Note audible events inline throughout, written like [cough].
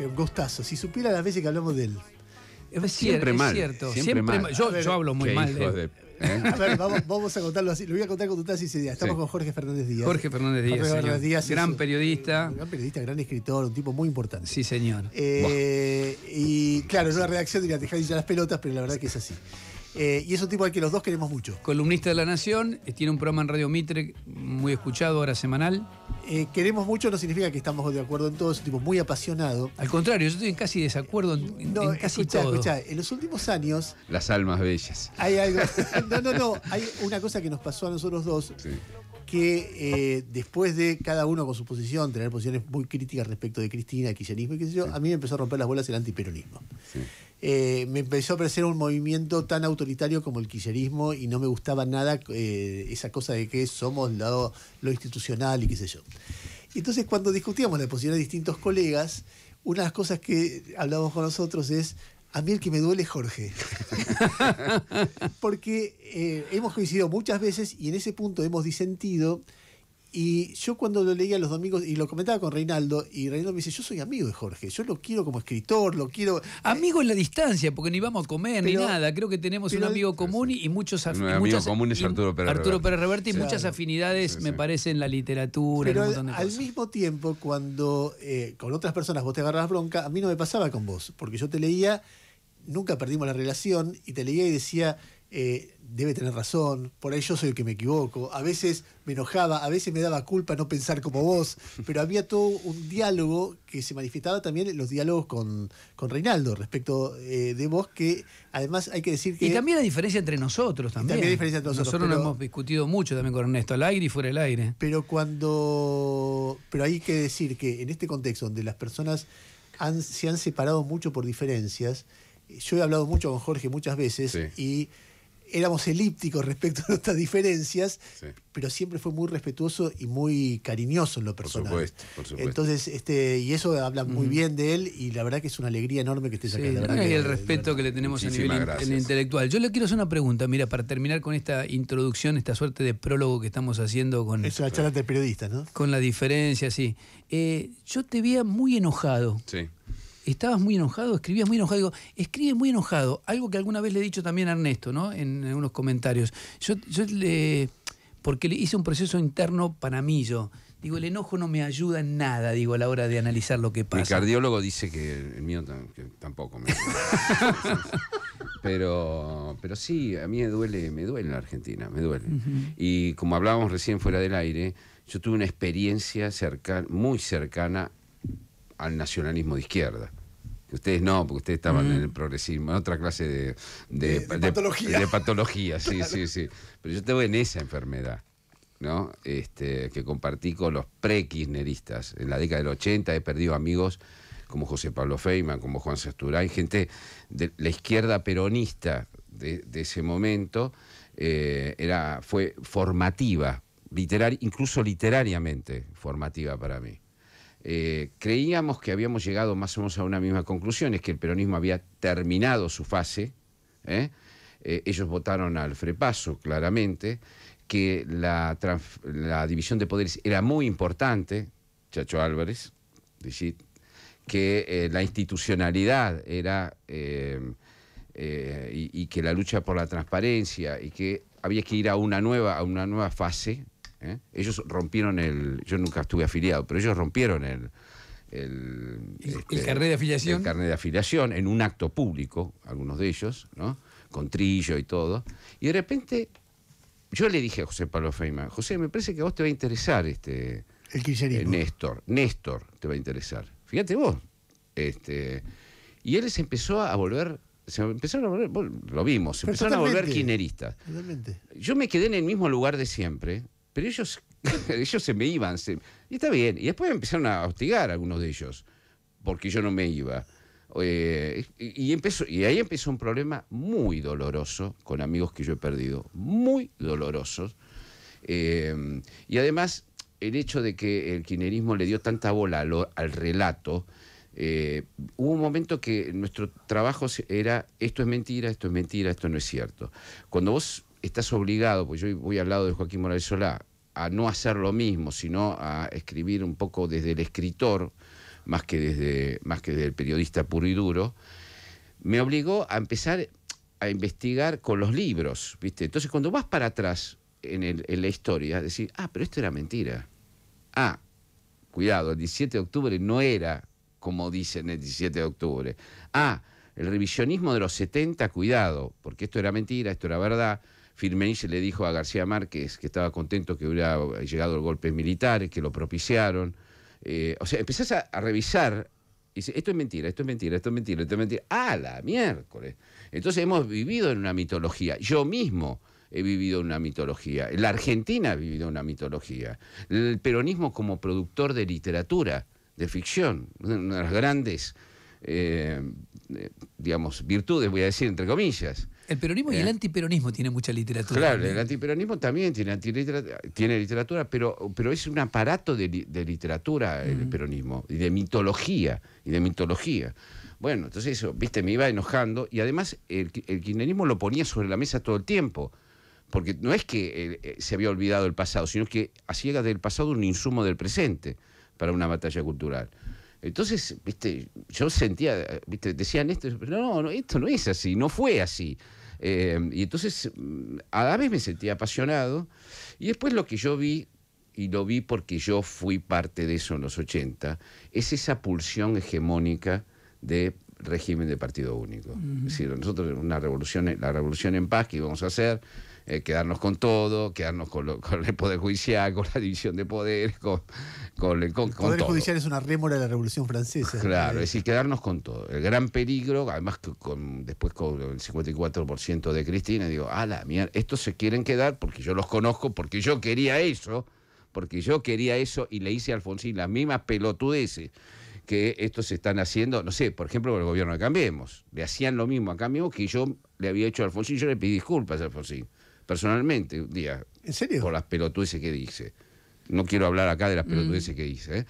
un gustazo. Si supiera las veces que hablamos de él. Es siempre mal. Cierto. Siempre, mal. Yo, hablo muy mal eh. de ¿eh? vamos, a contarlo así. Lo voy a contar con ese día. Estamos con Jorge Fernández Díaz. Jorge Fernández Díaz. Jorge Fernández Díaz gran periodista. gran periodista, gran escritor, un tipo muy importante. Sí, señor. Eh, y claro, en una redacción diría, dejar las pelotas, pero la verdad que es así. Eh, y es un tipo al que los dos queremos mucho. Columnista de La Nación, eh, tiene un programa en Radio Mitre muy escuchado, ahora semanal. Eh, queremos mucho no significa que estamos de acuerdo en todo, es un tipo muy apasionado. Al contrario, yo estoy en casi desacuerdo en, no, casi escuchá, todo. en los últimos años... Las almas bellas. Hay algo... [laughs] No, no, no, hay una cosa que nos pasó a nosotros dos, que después de cada uno con su posición, tener posiciones muy críticas respecto de Cristina, kirchnerismo y qué sé yo, a mí me empezó a romper las bolas el antiperonismo. Sí. Eh, me empezó a parecer un movimiento tan autoritario como el quillerismo y no me gustaba nada eh, esa cosa de que somos lo, lo institucional y qué sé yo. Entonces cuando discutíamos la posición de distintos colegas, una de las cosas que hablábamos con nosotros es, a mí el que me duele es Jorge. [laughs] Porque eh, hemos coincidido muchas veces y en ese punto hemos disentido y yo cuando lo leía los domingos y lo comentaba con Reinaldo, y Reinaldo me dice, yo soy amigo de Jorge, yo lo quiero como escritor, lo quiero... Eh". Amigo en la distancia, porque ni vamos a comer ni nada, creo que tenemos un amigo común y muchos... afinidades. amigo común es Arturo Pérez Arturo Pérez Reverte y muchas afinidades, me parecen en la literatura. Pero al, mismo tiempo, cuando eh, con otras personas vos te agarras bronca, a mí no me pasaba con vos, porque yo te leía, nunca perdimos la relación, y te leía y decía eh, debe tener razón, por ahí yo soy el que me equivoco, a veces me enojaba, a veces me daba culpa no pensar como vos, pero había todo un diálogo que se manifestaba también en los diálogos con, con Reinaldo respecto eh, de vos, que además hay que decir que... Y también la diferencia entre nosotros también. diferencia entre nosotros. Nosotros lo hemos discutido mucho también con Ernesto, al aire y fuera del aire. Pero cuando... Pero hay que decir que en este contexto donde las personas se han separado mucho por diferencias, eh, yo he hablado mucho con Jorge muchas veces y éramos elípticos respecto a nuestras diferencias, pero siempre fue muy respetuoso y muy cariñoso en lo personal. Por supuesto, Entonces, este, y eso habla muy bien de él y la verdad que es una alegría enorme que esté sacando. acá. La verdad y el respeto que le tenemos a nivel intelectual. Yo le quiero hacer una pregunta, mira, para terminar con esta introducción, esta suerte de prólogo que estamos haciendo con... Es charla de periodista, ¿no? Con la diferencia, sí. Eh, yo te veía muy enojado. Sí estabas muy enojado, escribías muy enojado. Digo, escribe muy enojado. Algo que alguna vez le he dicho también a Ernesto, ¿no? En unos comentarios. Yo, le. Porque le hice un proceso interno para mí, yo. Digo, el enojo no me ayuda en nada, digo, a la hora de analizar lo que pasa. Mi cardiólogo dice que el mío tampoco me ayuda. [laughs] pero, pero sí, a mí me duele, me duele la Argentina, me duele. Y como hablábamos recién fuera del aire, yo tuve una experiencia cercana, muy cercana al nacionalismo de izquierda. Ustedes no, porque ustedes estaban en el mm. progresismo, en otra clase de, de, patología. sí, [laughs] sí, sí. Pero yo estuve en esa enfermedad, ¿no? Este, que compartí con los pre-kirchneristas. En la década del 80 he perdido amigos como José Pablo Feyman, como Juan y gente de la izquierda peronista de, ese momento, eh, era, fue formativa, incluso literariamente formativa para mí. Eh, creíamos que habíamos llegado más o menos a una misma conclusión, es que el peronismo había terminado su fase, ¿eh? Eh, ellos votaron al frepaso claramente, que la, división de poderes era muy importante, Chacho Álvarez, que la institucionalidad era... Y, que la lucha por la transparencia y que había que ir a una nueva, a una nueva fase ¿eh? Ellos rompieron el. Yo nunca estuve afiliado, pero ellos rompieron el. El, este, carnet de afiliación. El carnet de afiliación en un acto público, algunos de ellos, ¿no? Con trillo y todo. Y de repente yo le dije a José Pablo Feynman, José, me parece que a vos te va a interesar este. El Néstor. Néstor te va a interesar. Fíjate vos. Este, y él se empezó a volver. Se a volver, lo vimos, se empezaron a volver kirchneristas. Yo me quedé en el mismo lugar de siempre, pero ellos, [laughs] ellos se me iban. y está bien. Y después empezaron a hostigar a algunos de ellos, porque yo no me iba. Eh, y, empezó, y ahí empezó un problema muy doloroso con amigos que yo he perdido, muy dolorosos. Eh, y además, el hecho de que el kinerismo le dio tanta bola al relato, eh, hubo un momento que nuestro trabajo era esto es mentira, esto es mentira, esto no es cierto. Cuando vos estás obligado, pues yo voy al lado de Joaquín Morales Solá, a no hacer lo mismo, sino a escribir un poco desde el escritor, más que desde, más que desde el periodista puro y duro, me obligó a empezar a investigar con los libros, ¿viste? Entonces cuando vas para atrás en, en la historia, decir ah, pero esto era mentira. Ah, cuidado, el 17 de octubre no era como dicen el 17 de octubre. Ah, el revisionismo de los 70, cuidado, porque esto era mentira, esto era verdad. Firmenich le dijo a García Márquez que estaba contento que hubiera llegado el golpe militares, que lo propiciaron. Eh, o sea, empezás a, revisar y dices, esto es mentira, esto es mentira, esto es mentira, esto es mentira. ¡Ah, la miércoles! Entonces hemos vivido en una mitología. Yo mismo he vivido una mitología. La Argentina ha vivido una mitología. El peronismo como productor de literatura, de ficción, una de las grandes, eh, eh, digamos, virtudes, voy a decir, entre comillas. El peronismo y el eh. antiperonismo tiene mucha literatura. Claro, el antiperonismo también tiene, literatura, tiene literatura, pero, pero es un aparato de, literatura el peronismo, y de mitología, y de mitología. Bueno, entonces eso, viste, me iba enojando, y además el, el kirchnerismo lo ponía sobre la mesa todo el tiempo porque no es que eh, eh, se había olvidado el pasado, sino que hacía del pasado un insumo del presente para una batalla cultural. Entonces, viste, yo sentía, viste, decían esto, no, no, esto no es así, no fue así. Em, y entonces mm, a la vez me sentía apasionado y después lo que yo vi, y lo vi porque yo fui parte de eso en los 80, es esa pulsión hegemónica de régimen de partido único. Es decir, nosotros una revolución, la revolución en paz que íbamos a hacer, eh, quedarnos con todo, quedarnos con, el Poder Judicial, con la división de poderes, con, con, el, Poder Judicial es una rémora de la Revolución Francesa. Claro, eh. es decir, quedarnos con todo. El gran peligro, además que con, después con el 54% de Cristina, digo, ala, la estos se quieren quedar porque yo los conozco, porque yo quería eso, porque yo quería eso y le hice a Alfonsín las mismas pelotudeces que estos se están haciendo, no sé, por ejemplo, con el gobierno de Cambiemos. Le hacían lo mismo a Cambiemos que yo le había hecho a Alfonsín, yo le pedí disculpas a Alfonsín personalmente un día. ¿En serio? Por las pelotudeces que dice. No quiero hablar acá de las mm. pelotudeces que dice. ¿eh?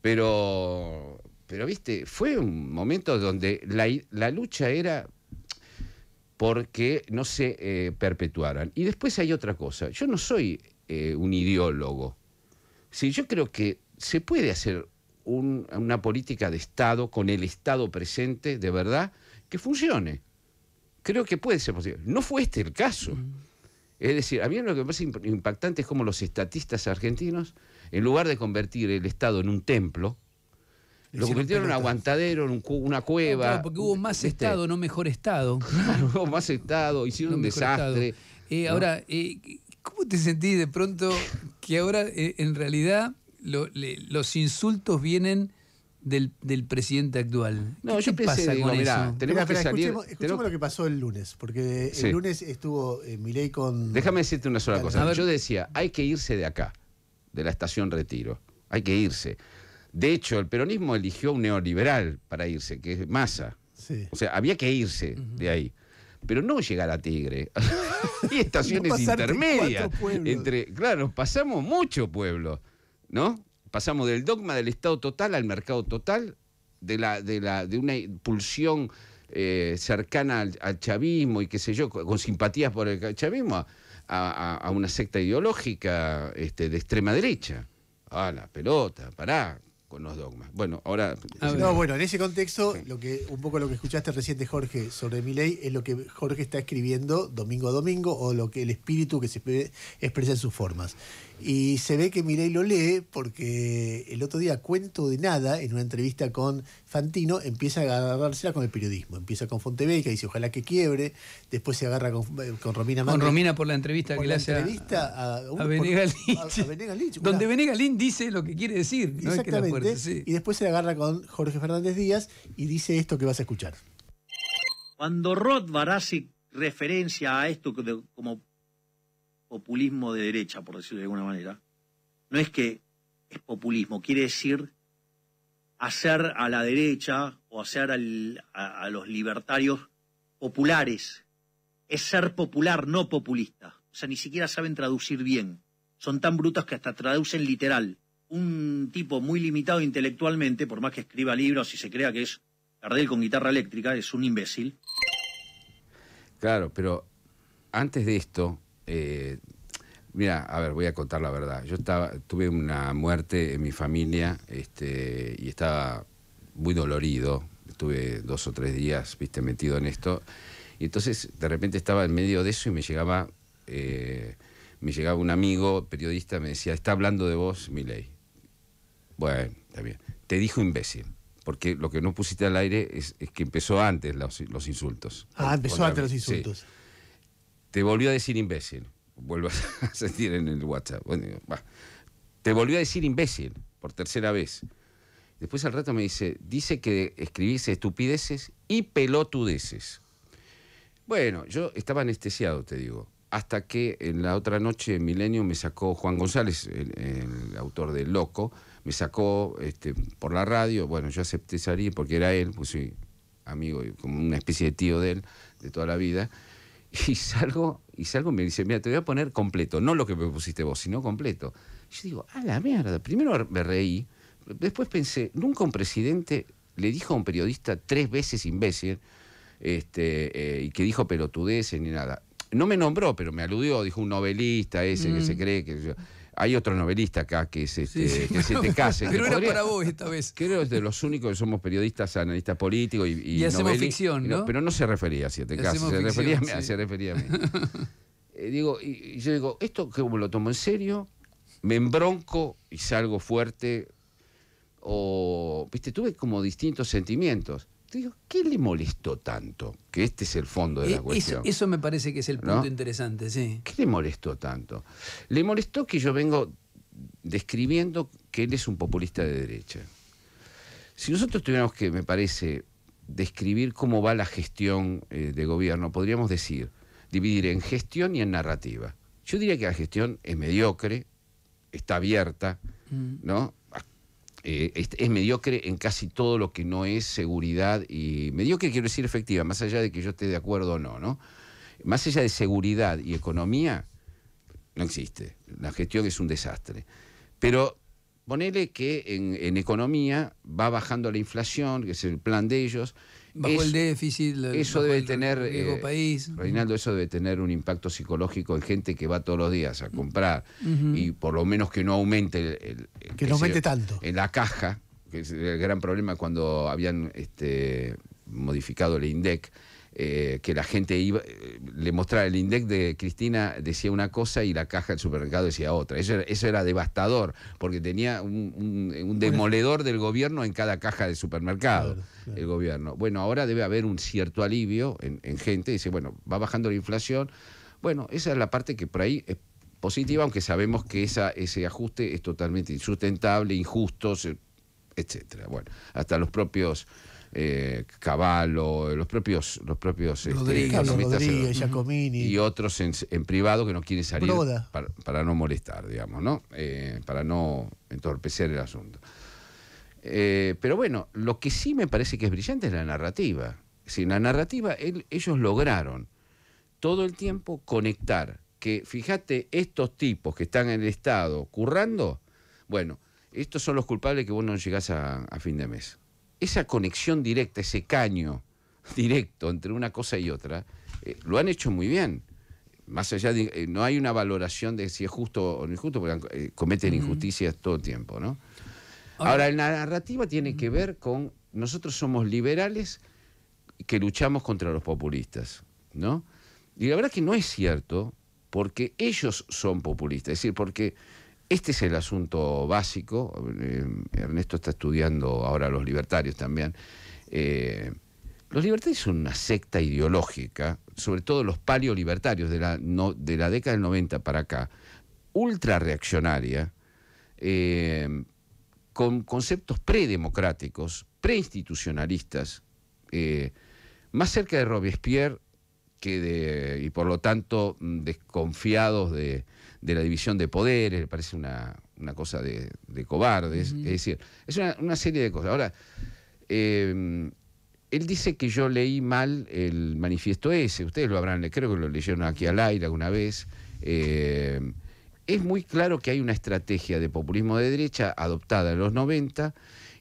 Pero, pero, viste, fue un momento donde la, lucha era porque no se eh, perpetuaran. Y después hay otra cosa. Yo no soy eh, un ideólogo. Sí, yo creo que se puede hacer una política de Estado con el Estado presente, de verdad, que funcione. Creo que puede ser posible. No fue este el caso. Mm. Es decir, a mí lo que me parece impactante es cómo los estatistas argentinos, en lugar de convertir el Estado en un templo, lo convirtieron en un aguantadero, en una cueva. porque hubo más Estado, no mejor Estado. [laughs] hubo más Estado, hicieron un desastre. Eh, ahora, eh, ¿cómo te sentís de pronto que ahora eh, en realidad los insultos vienen del, presidente actual. No, yo pensé, pasa Tenemos que salir, escuchemos, lo que pasó el lunes, porque el lunes estuvo eh, Milei con... Déjame decirte una sola cosa. Yo decía, hay que irse de acá, de la estación Retiro. Hay que irse. De hecho, el peronismo eligió un neoliberal para irse, que es Massa. O sea, había que irse de ahí pero no llegar a Tigre. [laughs] Y estaciones intermedias. Entre, claro, pasamos mucho pueblo, ¿no? Pasamos del dogma del Estado total al mercado total, de, una impulsión eh, cercana al, chavismo y qué sé yo, con, simpatías por el chavismo, a, una secta ideológica este, de extrema derecha. a ah, la pelota, pará, con los dogmas. Bueno, ahora. No, bueno, en ese contexto, lo que, un poco lo que escuchaste reciente, Jorge, sobre mi ley, es lo que Jorge está escribiendo domingo a domingo, o lo que el espíritu que se expresa en sus formas. Y se ve que Mirei lo lee porque el otro día, cuento de nada, en una entrevista con Fantino, empieza a agarrársela con el periodismo. Empieza con Fontevecchia, dice ojalá que quiebre. Después se agarra con, eh, Romina Márquez. Con Romina por la entrevista que le hace a, a, Donde Venegas dice lo que quiere decir. Exactamente. Y después se agarra con Jorge Fernández Díaz y dice esto que vas a escuchar. Cuando Rod hace referencia a esto como populismo de derecha, por decirlo de alguna manera, no es que es populismo, quiere decir hacer a la derecha o hacer a, los libertarios populares. Es ser popular, no populista. O sea, ni siquiera saben traducir bien. Son tan brutos que hasta traducen literal. Un tipo muy limitado intelectualmente, por más que escriba libros y se crea que es Gardel con guitarra eléctrica, es un imbécil. Claro, pero antes de esto, eh, mira, a ver, voy a contar la verdad. Yo estaba, tuve una muerte en mi familia este, y estaba muy dolorido. Estuve dos o tres días, viste, metido en esto. Y entonces de repente estaba en medio de eso y me llegaba, eh, me llegaba un amigo, periodista, me decía, está hablando de vos, Miley. Bueno, está bien. Te dijo imbécil porque lo que no pusiste al aire es, que empezó antes los, los insultos. Ah, empezó antes los insultos te volvió a decir imbécil. Vuelvo [laughs] a sentir en el WhatsApp. Te volvió a decir imbécil por tercera vez. Después al rato me dice, dice que escribís estupideces y pelotudeces. Bueno, yo estaba anestesiado, te digo. Hasta que en la otra noche en Milenio me sacó Juan González, el, autor de Loco, me sacó este, por la radio. Bueno, yo acepté salir porque era él, pues soy amigo, como una especie de tío de él de toda la vida. [laughs] Y salgo, y salgo me dice, mira, te voy a poner completo, no lo que me pusiste vos, sino completo. yo digo, a la mierda. Primero me reí, después pensé, nunca un presidente le dijo a un periodista tres veces imbécil, este, eh, y que dijo pelotudeces ni nada. No me nombró, pero me aludió, dijo un novelista ese que se mm. cree que... Yo, hay otro novelista acá que es este, sí, este pero, era para vos esta vez. Creo que es de los únicos que somos periodistas, analistas políticos y, y, hacemos ficción, ¿no? Pero no se refería a Siete Cases, se, refería a mí, [laughs] eh, digo, y, yo digo, ¿esto cómo lo tomo en serio? ¿Me embronco y salgo fuerte? O, viste, tuve como distintos sentimientos. ¿qué le molestó tanto? Que este es el fondo de la eh, cuestión. Eso, me parece que es el punto interesante, sí. ¿Qué le molestó tanto? Le molestó que yo vengo describiendo que él es un populista de derecha. Si nosotros tuviéramos que, me parece, describir cómo va la gestión eh, de gobierno, podríamos decir, dividir en gestión y en narrativa. Yo diría que la gestión es mediocre, está abierta, mm. ¿no? Eh, es, mediocre en casi todo lo que no es seguridad y mediocre quiero decir efectiva, más allá de que yo esté de acuerdo o no, ¿no? Más allá de seguridad y economía, no existe. La gestión es un desastre. Pero ponele que en economía va bajando la inflación, que es el plan de ellos, Bajo el déficit, eso debe tener, eh, país. Reinaldo, eso debe tener un impacto psicológico en gente que va todos los días a comprar y por lo menos que no aumente. El, que aumente tanto. En la caja, que es el gran problema cuando habían este, modificado el INDEC eh, que la gente iba, eh, le mostraba el index de Cristina decía una cosa y la caja del supermercado decía otra. Eso era, devastador, porque tenía un, demoledor del gobierno en cada caja del supermercado, el gobierno. Bueno, ahora debe haber un cierto alivio en, gente, dice, bueno, va bajando la inflación. Bueno, esa es la parte que por ahí es positiva, aunque sabemos que esa, ese ajuste es totalmente insustentable, injusto, etcétera. Bueno, hasta los propios eh, Cavallo, los propios, los propios este, Rodríguez, Giacomini. y otros en, privado que no quieren salir para, no molestar, digamos, ¿no? Eh, para no entorpecer el asunto. Eh, pero bueno, lo que sí me parece que es brillante es la narrativa. Sin la narrativa, ellos lograron todo el tiempo conectar que, fíjate, estos tipos que están en el Estado currando, bueno, estos son los culpables que vos no llegás a fin de mes esa conexión directa, ese caño directo entre una cosa y otra, eh, lo han hecho muy bien. Más allá de, eh, no hay una valoración de si es justo o no es porque eh, cometen injusticias todo el tiempo, ¿no? Ahora, la narrativa tiene que ver con nosotros somos liberales que luchamos contra los populistas, ¿no? Y la verdad que no es cierto, porque ellos son populistas, es decir, porque este es el asunto básico. Eh, Ernesto está estudiando ahora los libertarios también. Eh, los libertarios son una secta ideológica, sobre todo los paleolibertarios de la, de la década del 90 para acá, ultra reaccionaria, eh, con conceptos predemocráticos, preinstitucionalistas, más cerca de Robespierre que de, y por lo tanto mm, desconfiados de, de la división de poderes, parece una, cosa de, de cobardes. Es decir, es una, serie de cosas. Ahora, eh, él dice que yo leí mal el manifiesto ese, ustedes lo habrán, creo que lo leyeron aquí al aire alguna vez. Eh, es muy claro que hay una estrategia de populismo de derecha adoptada en los 90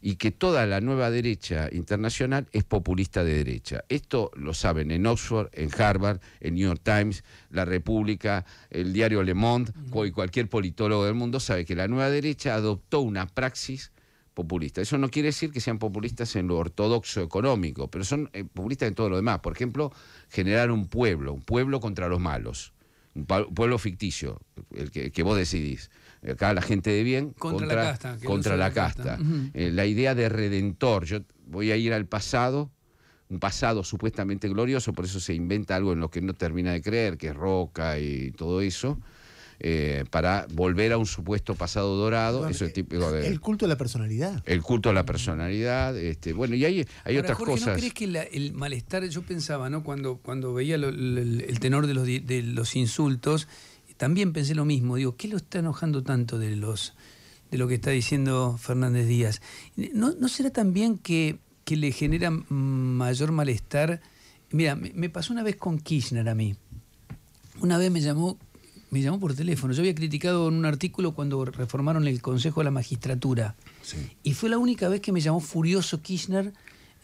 y que toda la nueva derecha internacional es populista de derecha. Esto lo saben en Oxford, en Harvard, en New York Times, La República, el diario Le Monde y cualquier politólogo del mundo sabe que la nueva derecha adoptó una praxis populista. Eso no quiere decir que sean populistas en lo ortodoxo económico, pero son eh, populistas en todo lo demás. Por ejemplo, generar un pueblo, un pueblo contra los malos, un pueblo ficticio, el que, el que vos decidís acá la gente de bien, contra, la casta. Contra la, casta. Eh, la idea de redentor, yo voy a ir al pasado, un pasado supuestamente glorioso, por eso se inventa algo en lo que no termina de creer, que es Roca y todo eso. Eh, para volver a un supuesto pasado dorado. eso es eh, típico de, El culto a la personalidad. El culto a la personalidad. Este, bueno, y hay, hay otras cosas. ¿No crees que el malestar, yo pensaba, ¿no? Cuando, cuando veía el, tenor de los, de los insultos también pensé lo mismo. Digo, ¿qué lo está enojando tanto de los de lo que está diciendo Fernández Díaz? ¿No, será también que, que, le genera mayor malestar? Mira, me, pasó una vez con Kirchner a mí. Una vez me llamó, me llamó por teléfono. Yo había criticado en un artículo cuando reformaron el Consejo de la Magistratura. Y fue la única vez que me llamó furioso Kirchner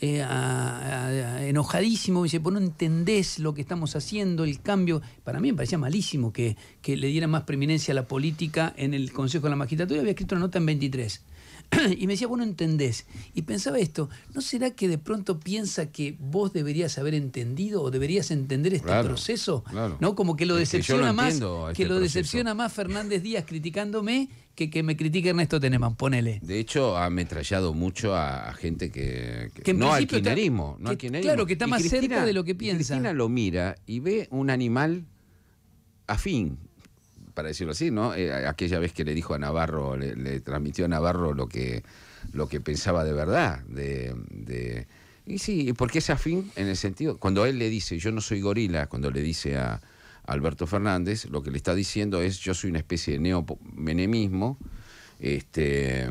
eh, enojadísimo, dice, pues no entendés lo que estamos haciendo, el cambio. Para mí me parecía malísimo que, que le diera más preeminencia a la política en el Consejo de la Magistratura. Había escrito una nota en 23. [clears throat] y me decía, vos no entendés. Y pensaba esto, ¿no será que de pronto piensa que vos deberías haber entendido o deberías entender este proceso? ¿No? Como que lo decepciona más, este decepciona más Fernández Díaz criticándome que, que me critique Ernesto Tenemán, ponele. De hecho, ha ametrallado mucho a, gente que, no al No claro, que está más cerca de lo que piensa. Cristina lo mira y ve un animal afín, para decirlo así, ¿no? Eh, aquella vez que le dijo a Navarro, le, transmitió a Navarro lo que, lo que pensaba de verdad, de, Y sí, porque es afín en el sentido, cuando él le dice, yo no soy gorila, cuando le dice a Alberto Fernández, lo que le está diciendo es, yo soy una especie de neomenemismo este,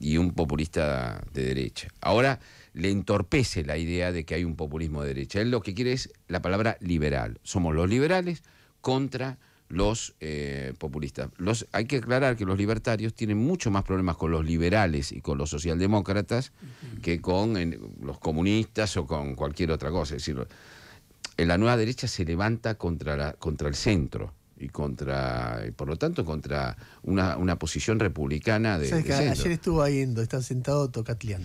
y un populista de derecha. Ahora le entorpece la idea de que hay un populismo de derecha. Él lo que quiere es la palabra liberal. Somos los liberales contra los eh, populistas. Los, hay que aclarar que los libertarios tienen mucho más problemas con los liberales y con los socialdemócratas que con los comunistas o con cualquier otra cosa. Es decir, en la nueva derecha se levanta contra, la, contra el centro y contra, por lo tanto, contra una, posición republicana de. ayer estuvo ahí en está sentado Tocatlián.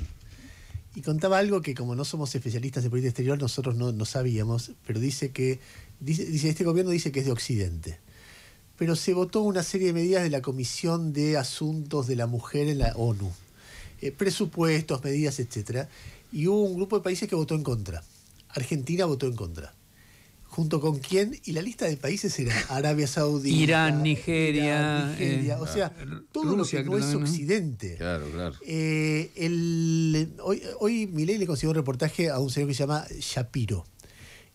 Y contaba algo que, como no somos especialistas de política exterior, nosotros no, no sabíamos, pero dice que. Dice, dice, este gobierno dice que es de Occidente pero se votó una serie de medidas de la Comisión de Asuntos de la Mujer en la ONU, eh, presupuestos, medidas, etc. Y hubo un grupo de países que votó en contra. Argentina votó en contra. ¿Junto con quién? Y la lista de países era Arabia Saudita, Irán, Nigeria. Eh, o sea, ah, todo lo que no es Occidente. Claro, claro. Eh, hoy hoy Milei le consiguió un reportaje a un señor que se llama Shapiro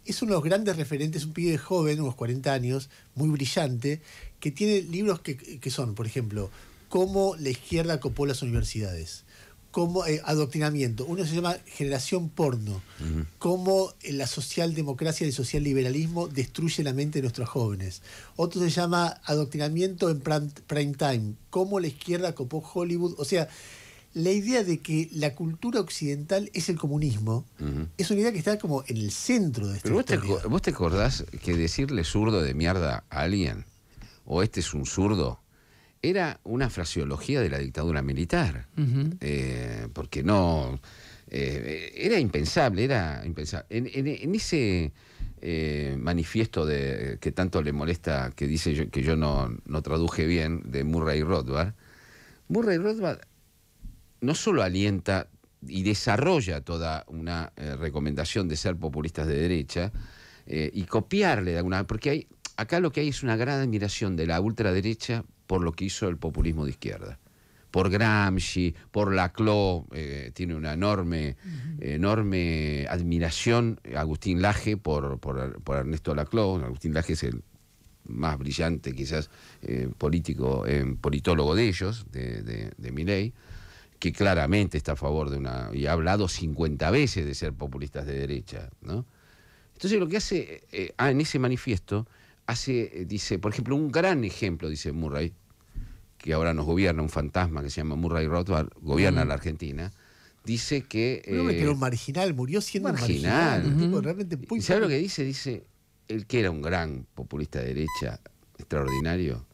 es uno de los grandes referentes, un pibe joven, unos 40 años, muy brillante, que tiene libros que, son, por ejemplo, Cómo la izquierda copó las universidades, Cómo eh, adoctrinamiento, uno se llama Generación Porno, Cómo eh, la socialdemocracia y el socialliberalismo destruye la mente de nuestros jóvenes. Otro se llama Adoctrinamiento en Prime Time, Cómo la izquierda copó Hollywood, o sea la idea de que la cultura occidental es el comunismo es una idea que está como en el centro de esta vos Te, ¿Vos te acordás que decirle zurdo de mierda a alguien, o este es un zurdo, era una fraseología de la dictadura militar? Eh, porque no... Eh, era impensable, era impensable. En, ese eh, manifiesto de que tanto le molesta, que dice yo, que yo no, no traduje bien, de Murray Rothbard, Murray Rothbard no solo alienta y desarrolla toda una eh, recomendación de ser populistas de derecha eh, y copiarle de alguna porque hay acá lo que hay es una gran admiración de la ultraderecha por lo que hizo el populismo de izquierda por Gramsci, por Laclau, eh, tiene una enorme, enorme admiración Agustín Laje por, por, por, Ernesto Laclau. Agustín Laje es el más brillante, quizás, político, politólogo de ellos, de, de, de que claramente está a favor de una. y ha hablado 50 veces de ser populistas de derecha, ¿no? Entonces lo que hace, eh, ah, en ese manifiesto, hace, eh, dice, por ejemplo, un gran ejemplo, dice Murray, que ahora nos gobierna un fantasma que se llama Murray Rothbard, gobierna mm. la Argentina, dice que... Eh, que un marginal, murió siendo marginal. marginal. realmente lo que dice? Dice, el que era un gran populista de derecha, extraordinario,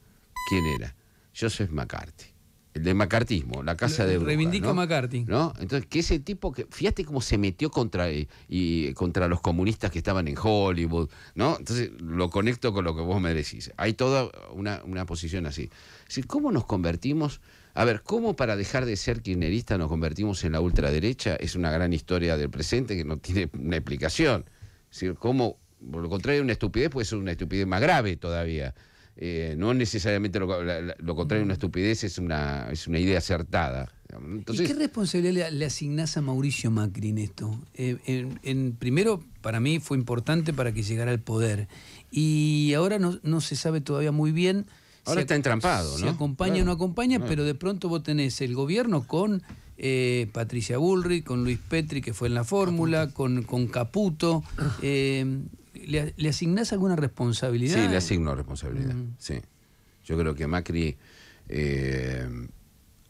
¿quién era? Joseph McCarthy. El de macartismo, la casa de Reivindica ¿no? ¿No? Entonces, que ese tipo que. Fíjate cómo se metió contra, eh, y, contra los comunistas que estaban en Hollywood, ¿no? Entonces, lo conecto con lo que vos me decís. Hay toda una, posición así. Si ¿cómo nos convertimos? A ver, ¿cómo para dejar de ser kirchneristas nos convertimos en la ultraderecha? Es una gran historia del presente que no tiene una explicación. Es ¿cómo por lo contrario, una estupidez puede ser una estupidez más grave todavía. Eh, no necesariamente lo, contrario a una estupidez, es una, es una idea acertada. Entonces... ¿Y qué responsabilidad le, asignás a Mauricio Macri en esto? Eh, primero, para mí fue importante para que llegara al poder. Y ahora no, se sabe todavía muy bien. Ahora si está entrampado, ¿no? acompaña o no acompaña, pero de pronto vos tenés el gobierno con eh, Patricia Bullrich, con Luis Petri, que fue en la fórmula, con, con Caputo. [clears throat] ¿Le, asignás alguna responsabilidad? Sí, le asigno responsabilidad. Mm. Sí. Yo creo que Macri eh,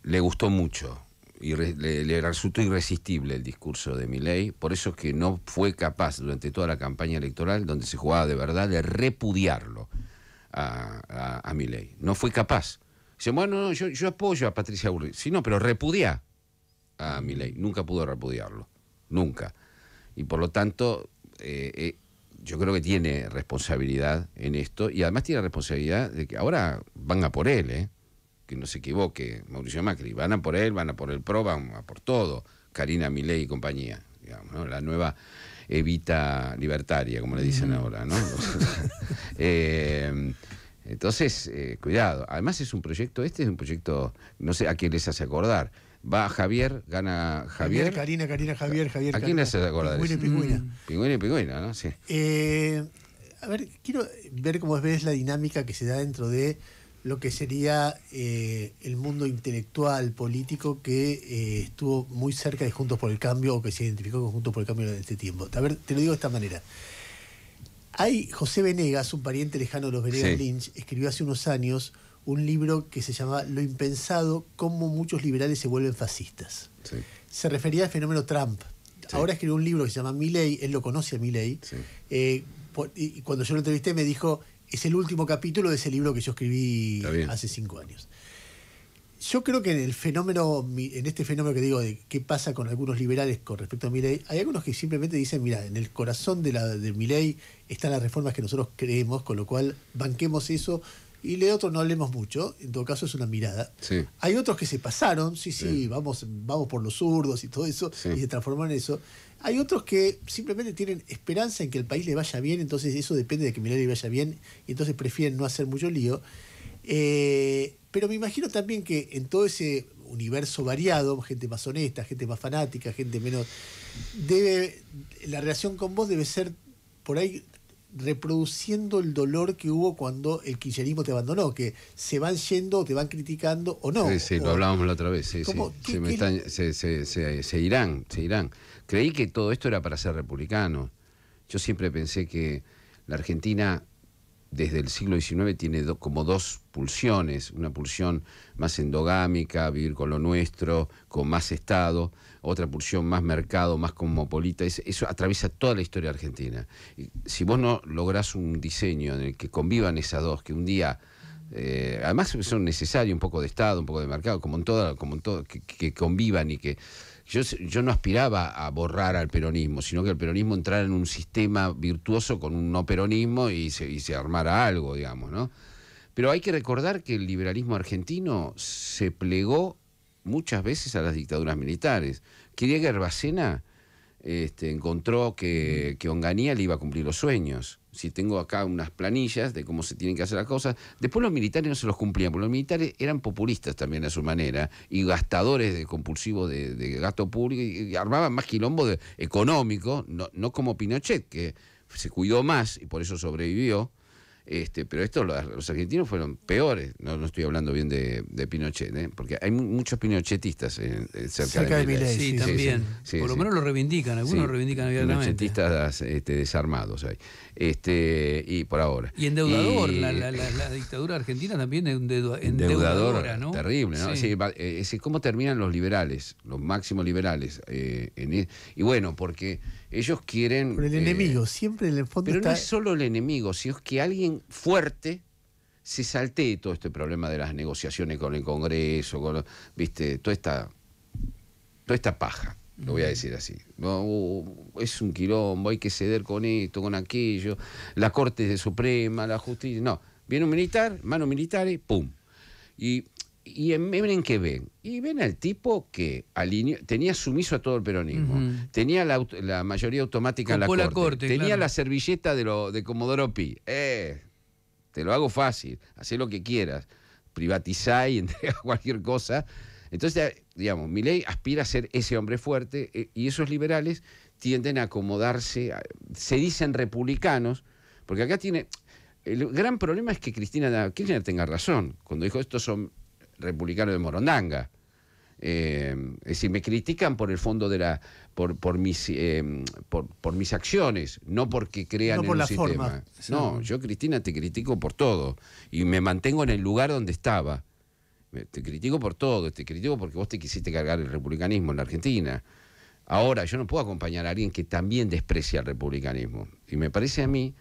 le gustó mucho y le, resultó irresistible el discurso de Milei, por eso es que no fue capaz durante toda la campaña electoral, donde se jugaba de verdad, de repudiarlo a, a, No fue capaz. Dice, bueno, yo, apoyo a Patricia Burri. Sí, no, pero repudia a miley Nunca pudo repudiarlo. Nunca. Y por lo tanto, eh, eh, yo creo que tiene responsabilidad en esto y además tiene responsabilidad de que ahora van a por él, ¿eh? que no se equivoque, Mauricio Macri, van a por él, van a por el PRO, van a por todo, Karina Milei y compañía, la nueva evita libertaria, como le dicen mm. ahora, [laughs] eh, entonces, eh, cuidado. Además es un proyecto, este es un proyecto, no sé a quién les hace acordar, va Javier, gana Javier. Karina, Karina, Javier, Javier. ¿A quién se acuerda de eso? Pingüina. Mm. Pingüina y pingüina, ¿no? Sí. Eh, a ver, quiero ver cómo ves la dinámica que se da dentro de lo que sería eh, el mundo intelectual, político, que eh, estuvo muy cerca de Juntos por el Cambio o que se identificó con Juntos por el Cambio en este tiempo. A ver, te lo digo de esta manera. Hay José Venegas, un pariente lejano de los Venegas Lynch, escribió hace unos años un libro que se llama Lo impensado, cómo muchos liberales se vuelven fascistas. Se refería al fenómeno Trump. Ahora escribió un libro que se llama Milley, él lo conoce a Milley. Eh, y cuando yo lo entrevisté me dijo, es el último capítulo de ese libro que yo escribí hace cinco años. Yo creo que en el fenómeno, en este fenómeno que digo de qué pasa con algunos liberales con respecto a Milley, hay algunos que simplemente dicen, mira, en el corazón de, la, de están las reformas que nosotros creemos, con lo cual banquemos eso, y de otro, no hablemos mucho, en todo caso es una mirada. Hay otros que se pasaron, sí, sí, Vamos, vamos por los zurdos y todo eso, y se transformaron en eso. Hay otros que simplemente tienen esperanza en que el país le vaya bien, entonces eso depende de que Milani le vaya bien, y entonces prefieren no hacer mucho lío. Eh, pero me imagino también que en todo ese universo variado, gente más honesta, gente más fanática, gente menos, debe, la relación con vos debe ser por ahí reproduciendo el dolor que hubo cuando el kirchnerismo te abandonó, que se van yendo, te van criticando o no. Sí, sí, lo hablábamos la otra vez, sí, Se, irán, se irán. Creí que todo esto era para ser republicano. Yo siempre pensé que la Argentina desde el siglo XIX tiene como dos pulsiones, una pulsión más endogámica, vivir con lo nuestro, con más Estado, otra pulsión más mercado, más cosmopolita, eso atraviesa toda la historia argentina. si vos no lográs un diseño en el que convivan esas dos, que un día... Eh, además son necesarios un poco de Estado, un poco de mercado, como en todo, como en todo, que, convivan y que yo, yo, no aspiraba a borrar al peronismo, sino que el peronismo entrara en un sistema virtuoso con un no peronismo y se, y se armara algo, digamos, ¿no? Pero hay que recordar que el liberalismo argentino se plegó muchas veces a las dictaduras militares. Quería Herbacena este, encontró que, Onganía le iba a cumplir los sueños. Si tengo acá unas planillas de cómo se tienen que hacer las cosas. Después los militares no se los cumplían, porque los militares eran populistas también a su manera y gastadores de compulsivos de, gasto público y, armaban más quilombo económico, no, no como Pinochet, que se cuidó más y por eso sobrevivió este, pero estos, los argentinos fueron peores. No, no estoy hablando bien de, Pinochet, ¿eh? porque hay muchos pinochetistas cerca, de, de Sí, también. Por lo menos lo reivindican, algunos lo reivindican abiertamente. Pinochetistas este, desarmados hay. Este, y por ahora. Y endeudador, la, dictadura argentina también es endeudadora, endeudador, ¿no? Terrible, ¿no? Eh, es, ¿Cómo terminan los liberales, los máximos liberales? Eh, en, e-? y bueno, porque ellos quieren. el enemigo, eh, siempre en el fondo. Pero no es solo el enemigo, sino que alguien fuerte se saltee todo este problema de las negociaciones con el Congreso, con, viste, toda esta, toda esta paja, lo voy a decir así. es un quilombo, hay que ceder con esto, con aquello, la Corte Suprema, la justicia. No, viene un militar, manos militares, ¡pum! Y y en, miren qué ven. Y ven al tipo que tenía sumiso a todo el peronismo, tenía la, mayoría automática en la, corte, tenía la servilleta de, lo, de Comodoro Pi. Eh, te lo hago fácil, haz lo que quieras, privatizá y [laughs] entrega cualquier cosa. Entonces, digamos, mi aspira a ser ese hombre fuerte eh, y esos liberales tienden a acomodarse, se dicen republicanos, porque acá tiene... El gran problema es que Cristina Kirchner tenga razón cuando dijo estos son republicano de Morondanga. Eh, es decir, me critican por el fondo de la, por, por mis, eh, por, mis acciones, no porque crean en el un sistema. No, yo Cristina te critico por todo y me mantengo en el lugar donde estaba. Te critico por todo, te critico porque vos te quisiste cargar el republicanismo en la Argentina. Ahora, yo no puedo acompañar a alguien que también desprecia el republicanismo. Y me parece a mí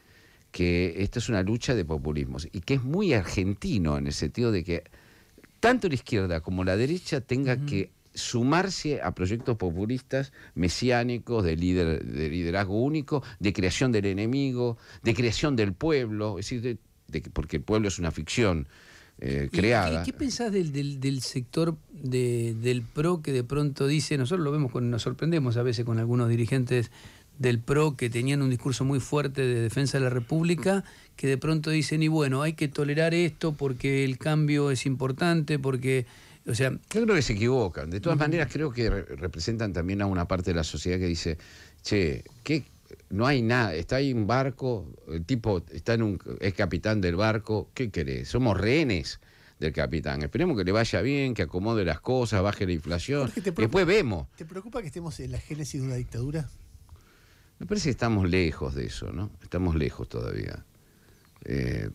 que esta es una lucha de populismos y que es muy argentino en el sentido de que tanto la izquierda como la derecha tenga que sumarse a proyectos populistas mesiánicos de, de liderazgo único, de creación del enemigo, de creación del pueblo, es decir, porque el pueblo es una ficción eh, creada. ¿Qué pensás del, sector del PRO que de pronto dice, nosotros lo vemos, con, nos sorprendemos a veces con algunos dirigentes del PRO que tenían un discurso muy fuerte de defensa de la República, que de pronto dicen, y bueno, hay que tolerar esto porque el cambio es importante, porque... O sea, Yo creo que se equivocan. De todas maneras, creo que representan también a una parte de la sociedad que dice, che, ¿qué, no hay nada, está ahí un barco, el tipo está en un, es capitán del barco, ¿qué querés? Somos rehenes del capitán. Esperemos que le vaya bien, que acomode las cosas, baje la inflación. Después vemos. ¿Te preocupa que estemos en la génesis de una dictadura? Me parece que estamos lejos de eso, ¿no? Estamos lejos todavía. Eh,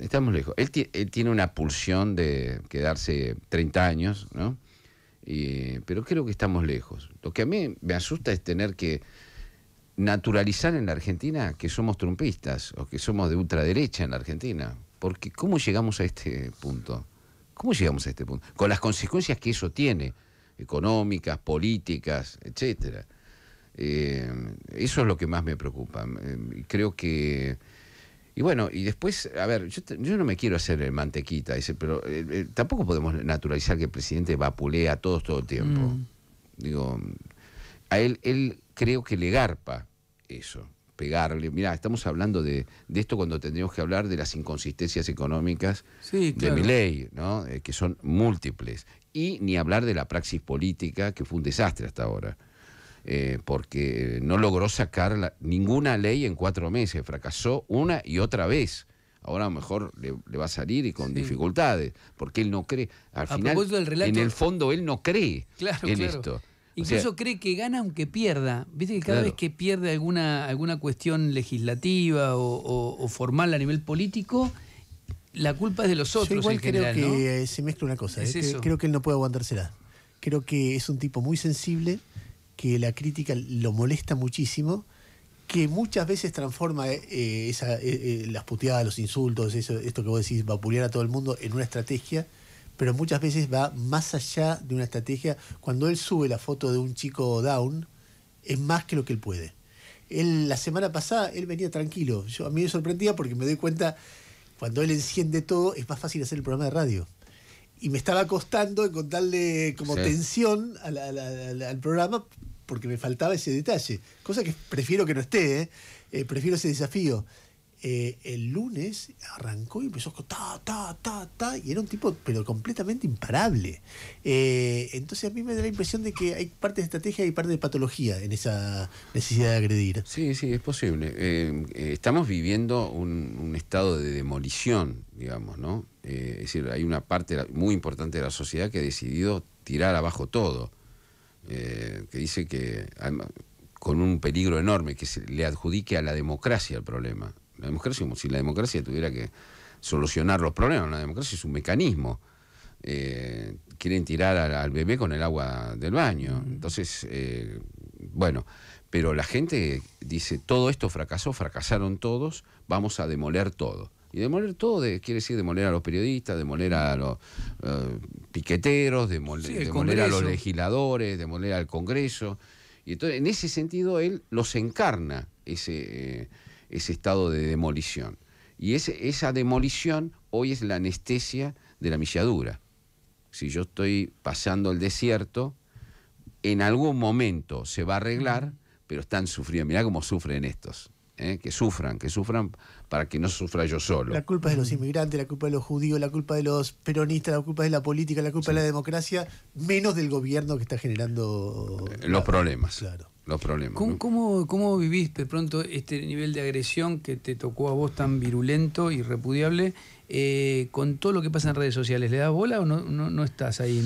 estamos lejos. Él, tiene una pulsión de quedarse 30 años, ¿no? pero creo que estamos lejos. Lo que a mí me asusta es tener que naturalizar en la Argentina que somos trumpistas o que somos de ultraderecha en la Argentina. Porque ¿cómo llegamos a este punto? ¿Cómo llegamos a este punto? Con las consecuencias que eso tiene, económicas, políticas, etcétera. Eh, eso es lo que más me preocupa. Eh, creo que... Y bueno, y después, a ver, yo, no me quiero hacer el mantequita, ese, pero eh, tampoco podemos naturalizar que el presidente vapulea todos todo el tiempo. Mm. Digo, a él, él creo que le garpa eso, pegarle. Mirá, estamos hablando de, de esto cuando tendríamos que hablar de las inconsistencias económicas de mi ley, ¿no? que son múltiples. Y ni hablar de la praxis política, que fue un desastre hasta ahora. Eh, porque eh, no logró sacar ninguna ley en cuatro meses, fracasó una y otra vez. Ahora a lo mejor le, va a salir y con dificultades, porque él no cree. Al final, en el fondo, él no cree claro, en esto. Incluso cree que gana aunque pierda. Viste que cada vez que pierde alguna, alguna cuestión legislativa o, formal a nivel político, la culpa es de los otros. igual creo que eh, se mezcla una cosa. Creo que él no puede aguantársela. Creo que es un tipo muy sensible, que la crítica lo molesta muchísimo, que muchas veces transforma eh, eh, eh, las puteadas, los insultos, eso, esto que vos decís, vapulear a todo el mundo en una estrategia, pero muchas veces va más allá de una estrategia. Cuando él sube la foto de un chico down, es más que lo que él puede. Él, la semana pasada él venía tranquilo. Yo, a mí me sorprendía porque me doy cuenta, cuando él enciende todo, es más fácil hacer el programa de radio y me estaba costando encontrarle como tensión al programa porque me faltaba ese detalle, cosa que prefiero que no esté, ¿eh? Eh, prefiero ese desafío. Eh, el lunes arrancó y empezó con ta, ta, ta, ta, y era un tipo, pero completamente imparable. Eh, entonces a mí me da la impresión de que hay parte de estrategia y parte de patología en esa necesidad de agredir. Sí, sí, es posible. Eh, estamos viviendo un, un, estado de demolición, digamos, ¿no? es decir, hay una parte muy importante de la sociedad que ha decidido tirar abajo todo, que dice que con un peligro enorme que se le adjudique a la democracia el problema la democracia como si la democracia tuviera que solucionar los problemas. La democracia es un mecanismo. Eh, quieren tirar al, bebé con el agua del baño. Mm. Entonces, eh, bueno, pero la gente dice, todo esto fracasó, fracasaron todos, vamos a demoler todo. Y demoler todo quiere decir demoler a los periodistas, demoler a los eh, piqueteros, demoler, a los legisladores, demoler al Congreso. Y entonces, en ese sentido, él los encarna ese ese estado de demolición. Y esa demolición hoy es la anestesia de la milladura. Si yo estoy pasando el desierto, en algún momento se va a arreglar, pero están sufriendo. Mirá cómo sufren estos. ¿eh? Que sufran, que sufran para que no sufra yo solo. La culpa es de los inmigrantes, la culpa de los judíos, la culpa de los peronistas, la culpa es de la política, la culpa de la democracia, menos del gobierno que está generando los problemas. Claro los problemas. ¿Cómo, ¿no? ¿cómo, vivís de pronto este nivel de agresión que te tocó a vos tan virulento y repudiable eh, con todo lo que pasa en redes sociales? ¿Le das bola o no, no, estás ahí?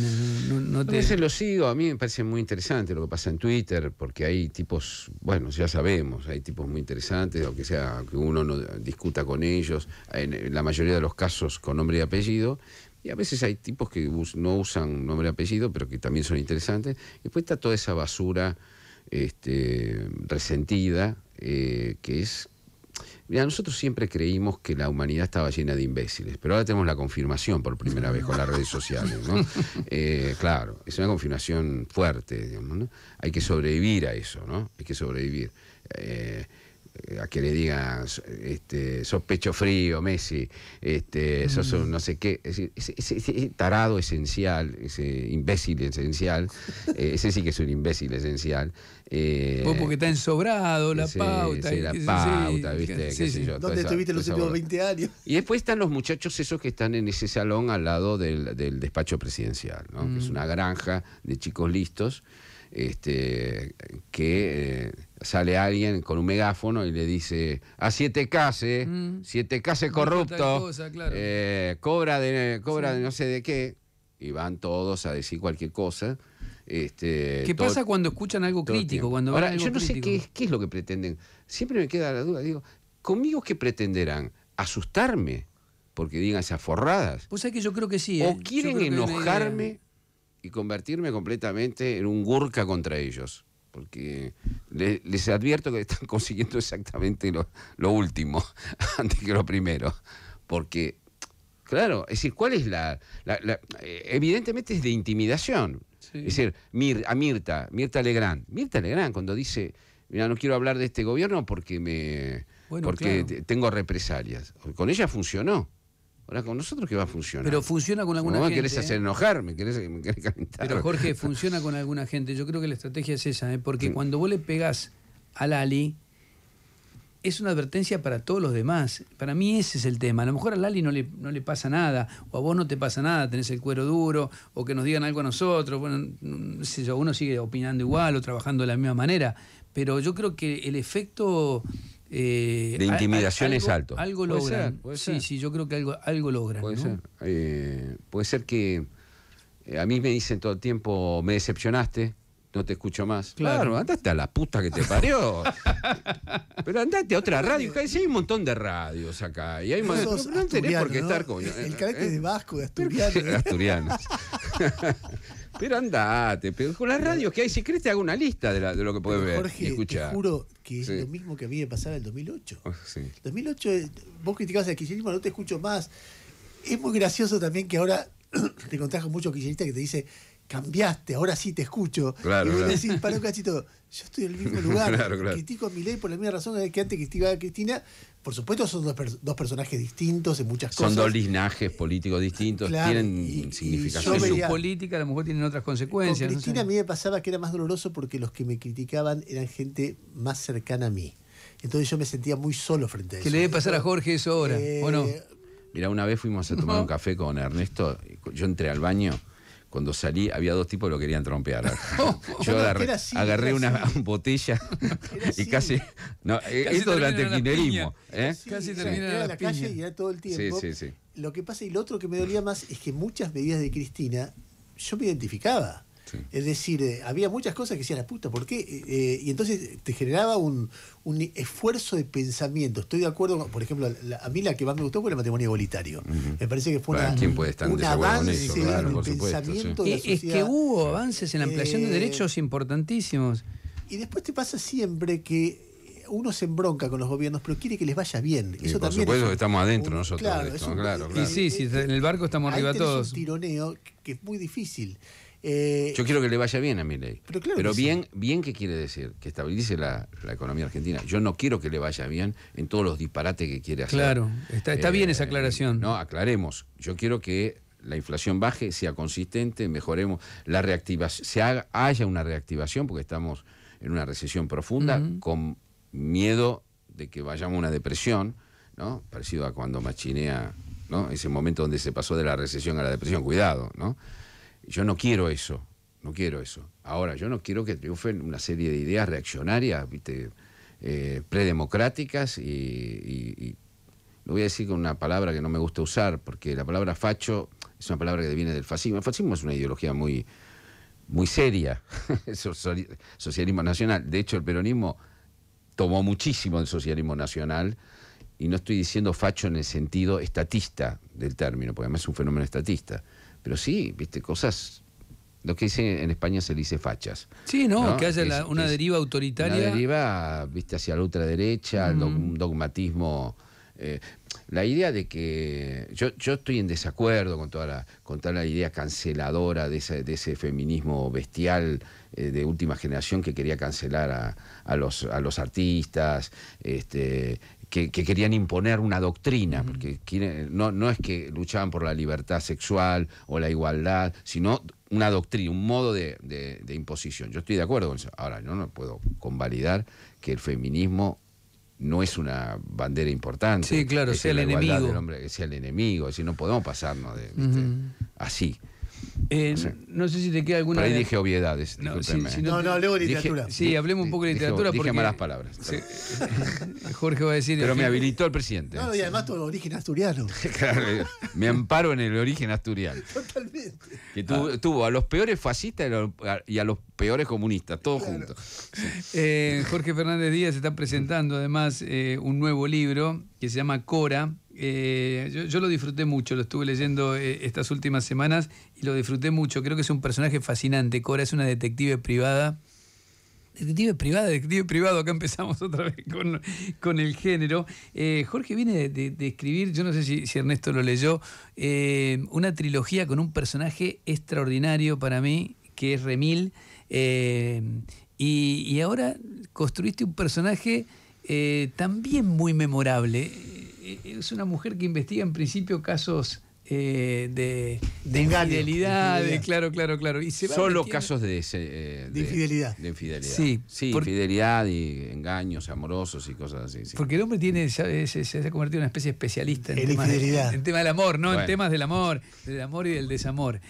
No, te... A veces lo sigo, a mí me parece muy interesante lo que pasa en Twitter, porque hay tipos, bueno, ya sabemos, hay tipos muy interesantes, aunque sea que uno no discuta con ellos, en la mayoría de los casos con nombre y apellido, y a veces hay tipos que no usan nombre y apellido, pero que también son interesantes. Y después está toda esa basura este, resentida, eh, que es... Mira, nosotros siempre creímos que la humanidad estaba llena de imbéciles, pero ahora tenemos la confirmación por primera vez con las redes sociales, ¿no? [laughs] Eh, claro, es una confirmación fuerte, digamos, ¿no? Hay que sobrevivir a eso, ¿no? Hay que sobrevivir. Eh, eh, a que le digas, este, sos frío, Messi, este, sos mm. no sé qué, ese, tarado esencial, ese imbécil esencial, [laughs] eh, ese sí que es un imbécil esencial. Eh, Vos porque está ensobrado la pauta. Sí, la pauta, ¿viste? ¿Dónde estuviste los últimos 20 años? Y después están los muchachos esos que están en ese salón al lado del, despacho presidencial, ¿no? que es mm. una granja de chicos listos este, que... Eh, sale alguien con un megáfono y le dice a siete cases, mm. siete cases corruptos, corrupto, eh, cobra, de, cobra no sé de qué, y van todos a decir cualquier cosa. Este, ¿Qué pasa cuando escuchan algo crítico? Cuando yo no sé qué es, qué es lo que pretenden. Siempre me queda la duda, digo, ¿conmigo qué pretenderán? ¿Asustarme? Porque digan esas forradas. Pues es que yo creo que sí. ¿O eh. quieren enojarme y convertirme completamente en un gurka contra ellos? porque les advierto que están [laughs] consiguiendo exactamente lo, último [laughs] antes que lo primero, porque, claro, es decir, ¿cuál es la...? Eh, evidentemente es de intimidación. Es decir, a Mirta, Mirta Legrand, Mirta Legrand cuando dice, mira, no quiero hablar de este gobierno porque me... porque tengo represalias. Con ella funcionó con nosotros que va a funcionar. Pero funciona con alguna ¿eh? no, Me querés hacer enojar, me querés, calentar. Pero Jorge, funciona con alguna gente. Yo creo que la estrategia es esa, ¿eh? porque cuando vos le pegás al Ali, es una advertencia para todos los demás. Para mí ese es el tema. A lo mejor a Lali no le, no le pasa nada, o a vos no te pasa nada, tenés el cuero duro, o que nos digan algo a nosotros. Bueno, no sé yo, uno sigue opinando igual o trabajando de la misma manera. Pero yo creo que el efecto eh, de intimidación es alto. Algo logran. sí, sí, yo creo que algo, algo logran. Puede, eh, ser. que eh, a mí me dicen todo el tiempo, me decepcionaste, no te escucho más. Claro, andate a la puta que te parió. [laughs] pero andate a otra radio. hay un montón de radios acá. Y hay No, tenés por qué estar con. El carácter de Vasco, de [laughs] Asturiano. pero andate. Pero con las radios que hay, si crees, te hago una lista de, lo que puedes ver y escuchar. Te juro, y es lo mismo que había mí me en el 2008. Sí. 2008, eh, vos criticabas al kirchnerismo, no te escucho más. Es muy gracioso también que ahora [clears throat] te contás mucho muchos que te dice cambiaste, ahora sí te escucho. Claro, y vos decís, para un cachito, yo estoy en el mismo lugar, [laughs] claro, claro. critico a Milei por la misma razón que antes criticaba a Cristina. Por supuesto, son dos, personajes distintos en muchas cosas. Son dos linajes políticos distintos, tienen significaciones. significación. su política a lo mejor tienen otras consecuencias. Cristina a mí me pasaba que era más doloroso porque los que me criticaban eran gente más cercana a mí. Entonces yo me sentía muy solo frente a eso. ¿Qué le debe pasar a Jorge eso ahora, Bueno, eh, Mira, una vez fuimos a tomar un café con Ernesto, yo entré al baño cuando salí había dos tipos que lo querían trompear. [laughs] Yo agarré, una [laughs] botella y casi. No, esto durante el ¿eh? Casi termina en la calle y era todo el tiempo. Lo que pasa, y lo otro que me dolía más es que muchas medidas de Cristina yo me identificaba. Es decir, eh, había muchas cosas que decían, la puta, ¿por qué? Eh, eh, y entonces te generaba un, un, esfuerzo de pensamiento. Estoy de acuerdo, por ejemplo, a mí la que más me gustó fue el matrimonio igualitario. Me parece que fue una, ¿Quién puede estar un avance en, claro, el pensamiento Es que hubo avances en la ampliación de derechos importantísimos. Y después te pasa siempre que uno se embronca con los gobiernos, pero quiere que les vaya bien. Eso por supuesto estamos adentro nosotros. Claro, claro, Y sí, en el barco estamos arriba todos. Es un tironeo que es muy difícil. Eh, yo quiero que le vaya bien a mi ley. Pero, bien, bien, ¿qué quiere decir? Que estabilice la, economía argentina. Yo no quiero que le vaya bien en todos los disparates que quiere hacer. Claro, está, bien esa eh, aclaración. No, aclaremos. Yo quiero que la inflación baje, sea consistente, mejoremos la reactivación, se haya una reactivación, porque estamos en una recesión profunda, con miedo de que vayamos a una depresión, ¿no? Parecido a cuando machinea, ¿no? Ese momento donde se pasó de la recesión a la depresión, cuidado, ¿no? Yo no quiero eso, no quiero eso. Ahora, yo no quiero que triunfen una serie de ideas reaccionarias, ¿viste? Eh, predemocráticas y, lo voy a decir con una palabra que no me gusta usar, porque la palabra facho es una palabra que viene del fascismo. El fascismo es una ideología muy, muy seria, [laughs] socialismo nacional. De hecho, el peronismo tomó muchísimo del socialismo nacional, y no estoy diciendo facho en el sentido estatista del término, porque además es un fenómeno estatista. Pero sí, viste, cosas lo que dice en España se dice fachas. Sí, no, que haya una deriva autoritaria. Una deriva, viste, hacia la ultraderecha, derecha un dogmatismo. Eh, la idea de que. Yo, yo estoy en desacuerdo con toda la, con toda la idea canceladora de, de ese feminismo bestial eh, de última generación que quería cancelar a, los, a los artistas, este, que, querían imponer una doctrina, porque no, no es que luchaban por la libertad sexual o la igualdad, sino una doctrina, un modo de, imposición. Yo estoy de acuerdo con eso. Ahora, yo no puedo convalidar que el feminismo no es una bandera importante. Sí, claro, es sea el enemigo. Del sea el enemigo, es no podemos pasarnos de, este, así. Eh, no sé si te queda alguna. ahí dije obviedades. No, si no, no, literatura. sí, hablemos un poco de literatura. Dije, porque, malas palabras. [laughs] Jorge va a decir. Pero me eh, habilitó el presidente. No, y además todo origen asturiano. [laughs] Eh, me amparo en el origen asturiano. Totalmente. Que ah. tuvo, a los peores fascistas y a los peores comunistas, todos juntos. [laughs] Jorge Fernández Díaz está presentando además un nuevo libro que se llama Cora eh, yo, lo disfruté mucho, lo estuve leyendo eh, estas últimas semanas y lo disfruté mucho. Creo que es un personaje fascinante. Cora es una detective privada. Detective privada, detective privado, acá empezamos otra vez con, el género. Eh, Jorge viene de, escribir, yo no sé si, Ernesto lo leyó, una trilogía con un personaje extraordinario para mí, que es Remil. Y, y, ahora construiste un personaje también muy memorable. Eh, es una mujer que investiga en principio casos eh, de, de, infidelidad, claro, claro, claro. Y Solo casos de, eh, de, infidelidad. Sí, sí infidelidad y engaños amorosos y cosas así. Porque el hombre tiene, eh, se, ha convertido en una especie de especialista en el en tema del amor, ¿no? En temas del amor, del amor y del desamor.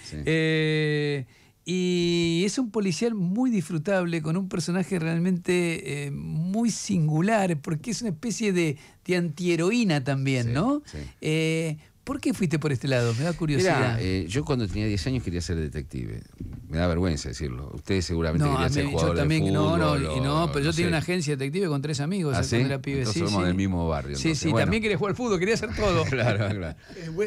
Y es un policial muy disfrutable, con un personaje realmente eh, muy singular, porque es una especie de, de antiheroína también, ¿no? Sí. Eh, ¿Por qué fuiste por este lado? Me da curiosidad. Eh, yo cuando tenía 10 años quería ser detective. Me da vergüenza decirlo. Ustedes seguramente querían ser jugadores yo también, de fútbol, No, no, no pero yo tenía una agencia de detective con tres amigos ¿Ah, ¿eh? sí? era pibe. somos del mismo barrio. Sí, sí, también quería jugar al fútbol, quería hacer todo. [laughs] claro, claro.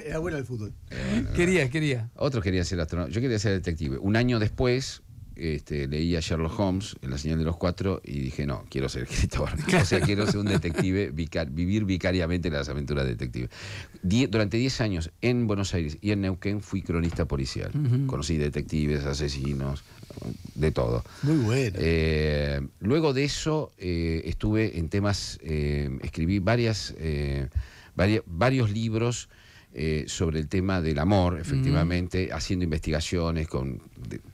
Era bueno el fútbol. Eh, quería, quería. Otros querían ser astronautas. Yo quería ser detective. Un año después, este, leí a Sherlock Holmes, en La señal de los cuatro, y dije, no, quiero ser [laughs] escritor. o sea, quiero ser un detective, vivir vicariamente las aventuras de detective. durante 10 años en Buenos Aires y en Neuquén fui cronista policial. Conocí detectives, asesinos, de todo. Muy bueno. Eh, luego de eso eh, estuve en temas, eh, escribí varias, varios libros eh, sobre el tema del amor, mm. efectivamente, haciendo investigaciones con,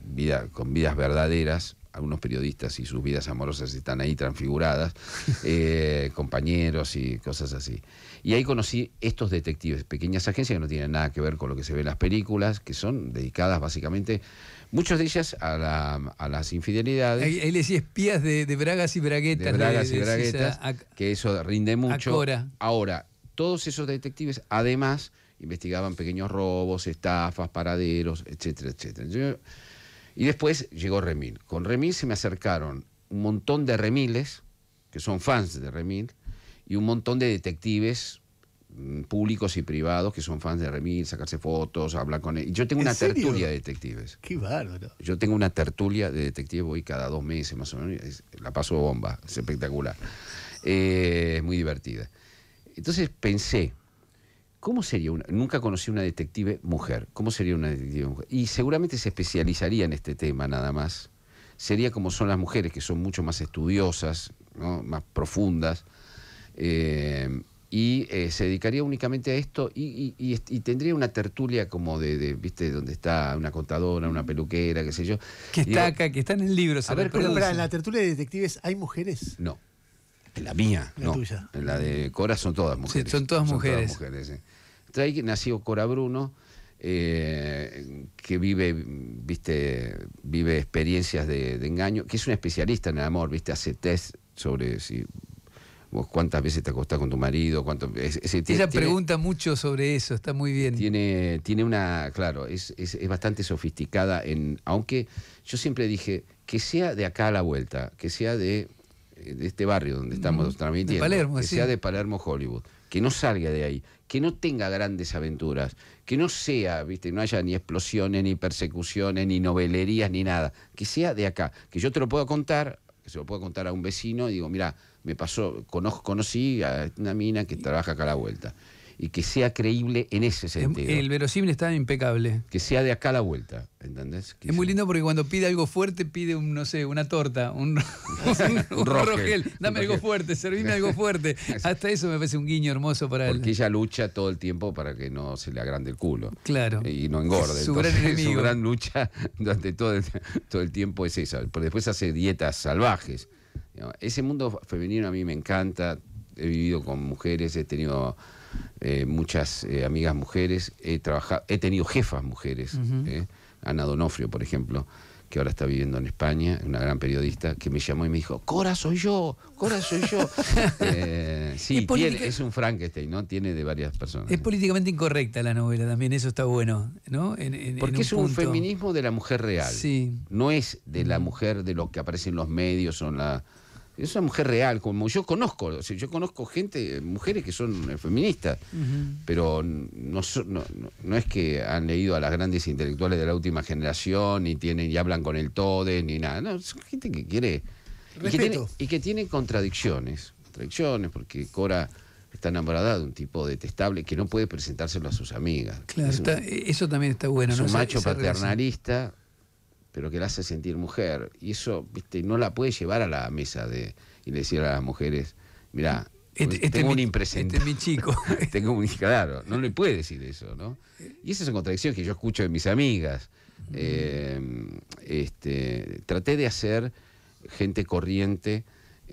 vidas verdaderas. Algunos periodistas y sus vidas amorosas están ahí transfiguradas, [laughs] eh, compañeros y cosas así. Y ahí conocí estos detectives, pequeñas agencias que no tienen nada que ver con lo que se ve en las películas, que son dedicadas básicamente, muchas de ellas a, las infidelidades. Ahí, decía espías de, bragas y braguetas. De y que eso rinde mucho. Ahora, todos esos detectives, además, investigaban pequeños robos, estafas, paraderos, etcétera, etcétera. y después llegó Remil. Con Remil se me acercaron un montón de Remiles, que son fans de Remil, y un montón de detectives mm, públicos y privados que son fans de Remil, sacarse fotos, hablar con él. Yo tengo una tertulia de detectives. Qué bárbaro. Yo tengo una tertulia de detectives, voy cada dos meses más o menos, la paso bomba, es espectacular. Eh, es muy divertida. Entonces pensé, ¿Cómo sería una? Nunca conocí una detective mujer. ¿Cómo sería una detective mujer? Y seguramente se especializaría en este tema nada más. Sería como son las mujeres, que son mucho más estudiosas, más profundas. Eh, y eh, se dedicaría únicamente a esto y, tendría una tertulia como de, viste, donde está una contadora, una peluquera, qué sé yo. Que está acá, que está en el libro. A ver, pero, pero, en la tertulia de detectives, ¿hay mujeres? No. En La mía, la no. En La de Cora son todas mujeres. son todas mujeres. Trae que nació Cora Bruno, eh, que vive, viste, vive experiencias de, engaño, que es una especialista en el amor, viste, hace test sobre si cuántas veces te acostás con tu marido, cuánto. Ella pregunta mucho sobre eso, está muy bien. Tiene, tiene una, claro, es, es bastante sofisticada en, aunque yo siempre dije que sea de acá a la vuelta, que sea de de este barrio donde estamos transmitiendo, que sea de Palermo Hollywood, que no salga de ahí, que no tenga grandes aventuras, que no sea, viste, no haya ni explosiones, ni persecuciones, ni novelerías, ni nada, que sea de acá, que yo te lo puedo contar, que se lo puedo contar a un vecino y digo, mira, me pasó, conozco, conocí a una mina que trabaja acá a la vuelta y que sea creíble en ese sentido. El, verosímil está impecable. Que sea de acá a la vuelta, ¿entendés? Es muy lindo porque cuando pide algo fuerte, pide, un, no sé, una torta, un, [laughs] un, rogel. Dame algo fuerte, servime algo fuerte. [laughs] Hasta eso me parece un guiño hermoso para él. Porque ella lucha todo el tiempo para que no se le agrande el culo. Claro. Y no engorde. Su gran [laughs] enemigo. Su gran lucha durante todo el, todo el tiempo es esa. Pero después hace dietas salvajes. Ese mundo femenino a mí me encanta. He vivido con mujeres, he tenido eh, muchas eh, amigas mujeres, he, trabajado, he tenido jefas mujeres, eh, Ana Donofrio, por ejemplo, que ahora está viviendo en España, una gran periodista, que me llamó y me dijo, Cora soy yo, Cora soy yo. [laughs] sí, es un Frankenstein, ¿no? Tiene de varias personas. Es políticamente incorrecta la novela también, eso está bueno, ¿no? Porque es un feminismo de la mujer real. No es de la mujer de lo que aparece en los medios o en la es una mujer real, como yo conozco, yo conozco gente, mujeres que son eh, feministas, pero no, es que han leído a las grandes intelectuales de la última generación, ni tienen, y hablan con el TODE, ni nada. No, son gente que quiere. Y que, tiene, contradicciones. Contradicciones, porque Cora está enamorada de un tipo detestable que no puede presentárselo a sus amigas. Claro, eso también está bueno. Es un macho paternalista pero que la hace sentir mujer. Y eso, viste, no la puede llevar a la mesa de, y decir a las mujeres, mira este, este tengo un impresente... Este mi chico. [laughs] tengo un, claro, no le puede decir eso, ¿no? Y esa es una contradicción que yo escucho de mis amigas. Eh, este, traté de hacer gente corriente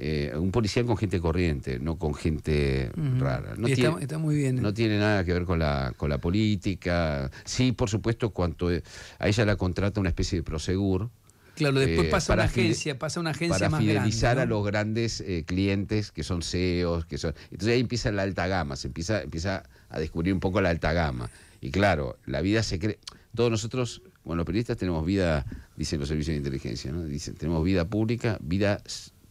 eh, un policía con gente corriente, no con gente rara. No tiene, está, muy bien. ¿eh? No tiene nada que ver con la, política. Sí, por supuesto, cuanto e, a ella la contrata una especie de prosegur. Claro, después eh, pasa pasa, una agencia, pasa una agencia, más grande. Para fidelizar a los grandes clientes que son CEOs, que son. Entonces ahí empieza la alta gama, se empieza, empieza a descubrir un poco la alta gama. Y claro, la vida se cree. Todos nosotros, bueno, los periodistas tenemos vida, dicen los servicios de inteligencia, ¿no? Dicen, tenemos vida pública, vida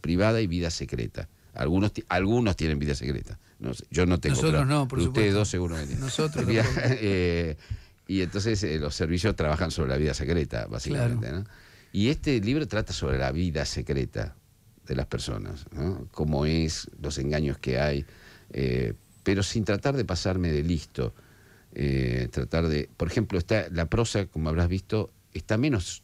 privada y vida secreta. Algunos, algunos tienen vida secreta. yo no tengo. Nosotros no, por supuesto. Ustedes dos seguro Nosotros. [laughs] no. Eh, y entonces eh, los servicios trabajan sobre la vida secreta, básicamente. Y este libro trata sobre la vida secreta de las personas, ¿no? cómo es, los engaños que hay, eh, pero sin tratar de pasarme de listo. tratar de, por ejemplo, está la prosa, como habrás visto, está menos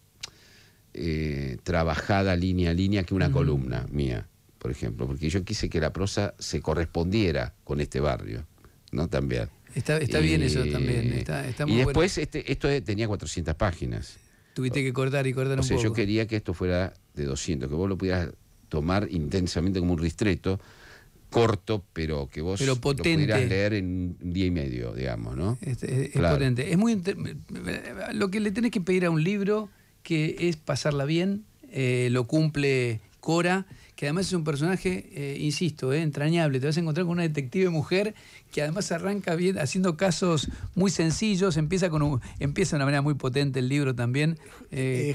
eh, trabajada línea a línea que una columna mía, por ejemplo, porque yo quise que la prosa se correspondiera con este barrio, ¿no? También. Está, bien eso también. y después este, esto tenía 400 páginas. Tuviste que cortar y cortar o sea, Yo quería que esto fuera de 200, que vos lo pudieras tomar intensamente como un ristreto, corto, pero que vos lo pudieras leer en un día y medio, digamos, ¿no? Este, es, potente. Es muy lo que le tenés que pedir a un libro que es pasarla bien, eh, lo cumple Cora, que además es un personaje, eh, insisto, eh, entrañable. Te vas a encontrar con una detective mujer que además arranca bien haciendo casos muy sencillos, empieza, con un, empieza de una manera muy potente el libro también.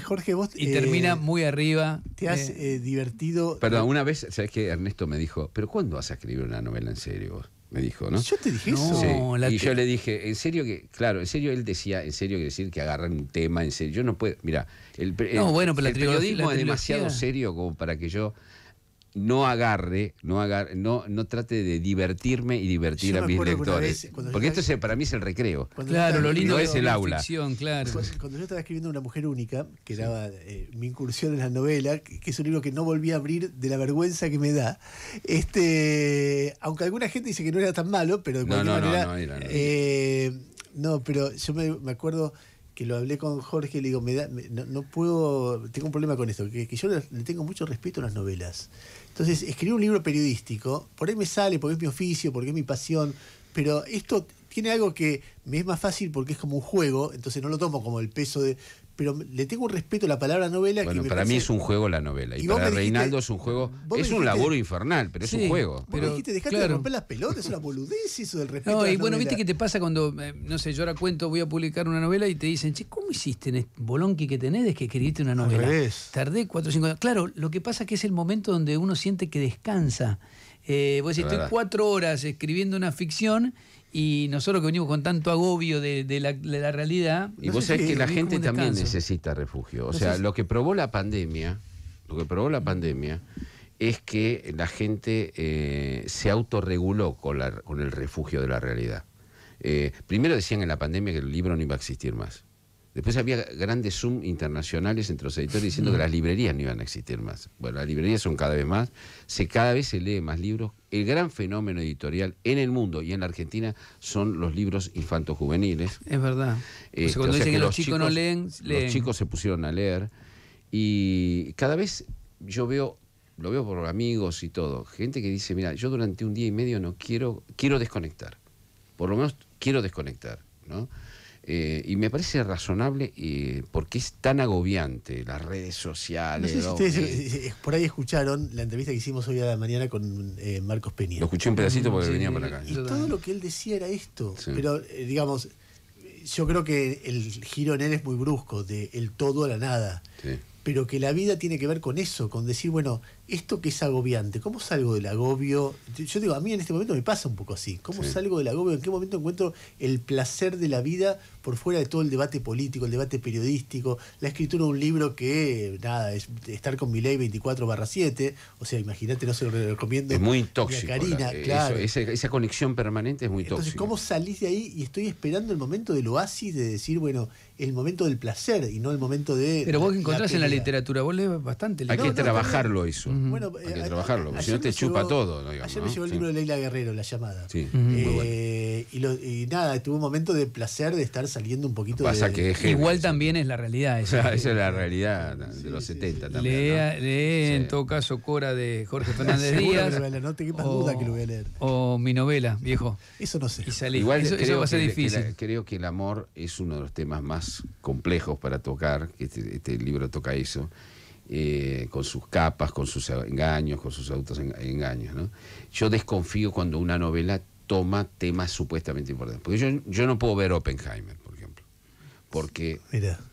Jorge, vos... Y termina muy arriba. Te has divertido... Perdón, una vez, ¿sabes qué? Ernesto me dijo, pero ¿cuándo vas a escribir una novela en serio vos? me dijo, ¿no? Yo te dije eso. y yo le dije, en serio que, claro, en serio él decía, en serio que decir que agarran un tema, en serio, yo no puedo, mira, el, periodismo es demasiado serio como para que yo no agarre, no no, no trate de divertirme y divertir a mis lectores. Porque esto para mí es el recreo. Claro, lo lindo es el aula. claro. Cuando yo estaba escribiendo Una mujer única, que era eh, mi incursión en la novela, que, es un libro que no volví a abrir de la vergüenza que me da, este, aunque alguna gente dice que no era tan malo, pero de cualquier no, manera. No, eh, no, pero yo me, acuerdo que lo hablé con Jorge y le digo, da, no, puedo, tengo un problema con esto, que, yo le, tengo mucho respeto a las novelas. Entonces, escribir un libro periodístico, por ahí me sale, porque es mi oficio, porque es mi pasión, pero esto tiene algo que me es más fácil porque es como un juego, entonces no lo tomo como el peso de. Pero le tengo un respeto a la palabra novela. Bueno, que para mí es un juego la novela. Y, para Reinaldo es un juego. Es un laburo infernal, pero es un juego. Pero dijiste, dejate de romper las pelotas, es una boludez eso del respeto. No, y bueno, viste qué te pasa cuando, eh, no sé, yo ahora cuento, voy a publicar una novela y te dicen, che, ¿cómo hiciste en este bolonqui que tenés que escribiste una novela? Tardé cuatro o cinco años. Claro, lo que pasa es que es el momento donde uno siente que descansa. Eh, vos decís, estoy cuatro horas escribiendo una ficción y nosotros que venimos con tanto agobio de, la, realidad. Y vos sabés que, la gente también necesita refugio. O sea, lo que probó la pandemia, lo que probó la pandemia es que la gente eh, se autorreguló con, la, con el refugio de la realidad. Eh, primero decían en la pandemia que el libro no iba a existir más. Después había grandes Zoom internacionales entre los editores diciendo que mm. las librerías no iban a existir más. Bueno, las librerías son cada vez más, se, cada vez se lee más libros. El gran fenómeno editorial en el mundo y en la Argentina son los libros infantojuveniles. juveniles Es verdad. Este, cuando dicen que, los chicos, no leen, leen, los chicos se pusieron a leer. Y cada vez yo veo, lo veo por amigos y todo, gente que dice, mira, yo durante un día y medio no quiero, quiero desconectar. Por lo menos quiero desconectar, ¿no? Eh, y me parece razonable eh, porque es tan agobiante las redes sociales. No sé eh, eh, por ahí escucharon la entrevista que hicimos hoy a la mañana con Marcos Peña. Lo escuché un pedacito porque venía para acá. Y todo lo que él decía era esto. Pero, digamos, yo creo que el giro en él es muy brusco, de el todo a la nada. Sí pero que la vida tiene que ver con eso, con decir, bueno, esto que es agobiante, ¿cómo salgo del agobio? Yo digo, a mí en este momento me pasa un poco así, ¿cómo salgo del agobio? ¿En qué momento encuentro el placer de la vida por fuera de todo el debate político, el debate periodístico, la escritura de un libro que, nada, es estar con mi ley 24 barra 7, o sea, imagínate, no se lo recomiendo. Es muy tóxico. Eh, esa, conexión permanente es muy tóxica. Entonces, ¿cómo salís de ahí y estoy esperando el momento del oasis de decir, bueno, el momento del placer y no el momento de. Pero vos que encontrás en la literatura, vos lees bastante. Hay que trabajarlo eso. Hay que eh, trabajarlo, porque si no te chupa todo. ayer me llegó el libro de Leila Guerrero, La llamada. Eh, y, nada, tuve un momento de placer de estar saliendo un poquito de. Igual también es la realidad. [laughs] Esa, es la realidad de los 70 también. lee en todo caso Cora de Jorge Fernández [laughs] Díaz. no te duda que lo voy a leer. O mi novela, viejo. Eso no sé. Igual eso va a ser difícil. Creo que el amor es uno de los temas más complejos para tocar, este, este libro toca eso, eh, con sus capas, con sus engaños, con sus autos engaños. Yo desconfío cuando una novela toma temas supuestamente importantes, porque yo, yo no puedo ver Oppenheimer, por ejemplo, porque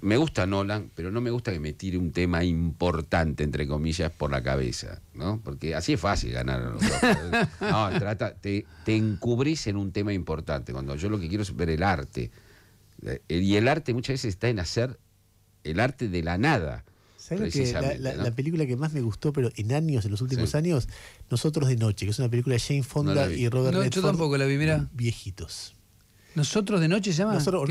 me gusta Nolan, pero no me gusta que me tire un tema importante, entre comillas, por la cabeza, ¿no? porque así es fácil ganar a los No, [laughs] te, te encubrís en un tema importante, cuando yo lo que quiero es ver el arte eh, y el arte muchas veces está en hacer el arte de la nada. la, película que más me gustó, pero en años, en los últimos años, Nosotros de Noche, que es una película de Jane Fonda y Robert no, tampoco la vi, Viejitos. Nosotros de noche se llama. Nosotros,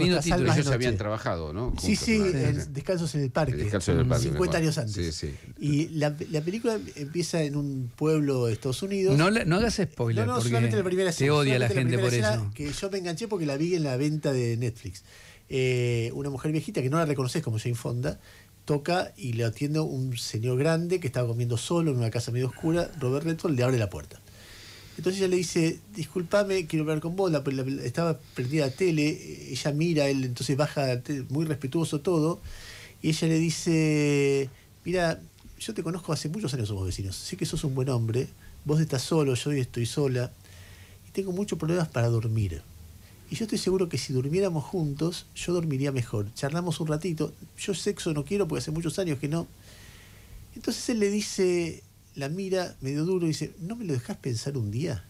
habían trabajado, ¿no? sí, sí, en el Parque. 50 años antes. Y la, película empieza en un pueblo de Estados Unidos. No, la, hagas spoiler. No, no, solamente la primera Te odia la gente por eso. Que yo me enganché porque la vi en la venta de Netflix. Eh, una mujer viejita que no la reconoces como Jane Fonda toca y le atiende un señor grande que estaba comiendo solo en una casa medio oscura. Robert Redford le abre la puerta. Entonces ella le dice, discúlpame, quiero hablar con vos, la, estaba prendida la tele, ella mira, él entonces baja, muy respetuoso todo, y ella le dice, mira, yo te conozco hace muchos años somos vecinos, sé que sos un buen hombre, vos estás solo, yo hoy estoy sola, y tengo muchos problemas para dormir. Y yo estoy seguro que si durmiéramos juntos, yo dormiría mejor. Charlamos un ratito, yo sexo no quiero porque hace muchos años que no. Entonces él le dice, la mira medio duro y dice, ¿no me lo dejas pensar un día?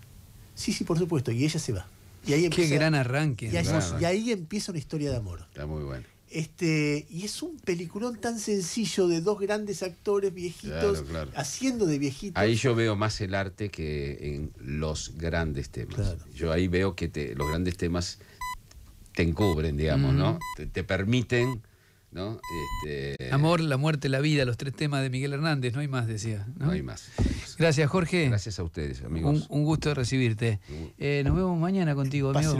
Sí, sí, por supuesto. Y ella se va. Y ahí Qué gran arranque. Y ahí, empieza una historia de amor. Está muy bueno. Este, y es un peliculón tan sencillo de dos grandes actores viejitos haciendo de viejitos. Ahí yo veo más el arte que en los grandes temas. Yo ahí veo que te, los grandes temas te encubren, digamos, ¿no? te permiten este... Amor, la muerte, la vida, los tres temas de Miguel Hernández, no hay más, decía. No, hay más. Gracias, Jorge. Gracias a ustedes, amigos. Un, gusto recibirte. Eh, nos vemos mañana contigo, amigo.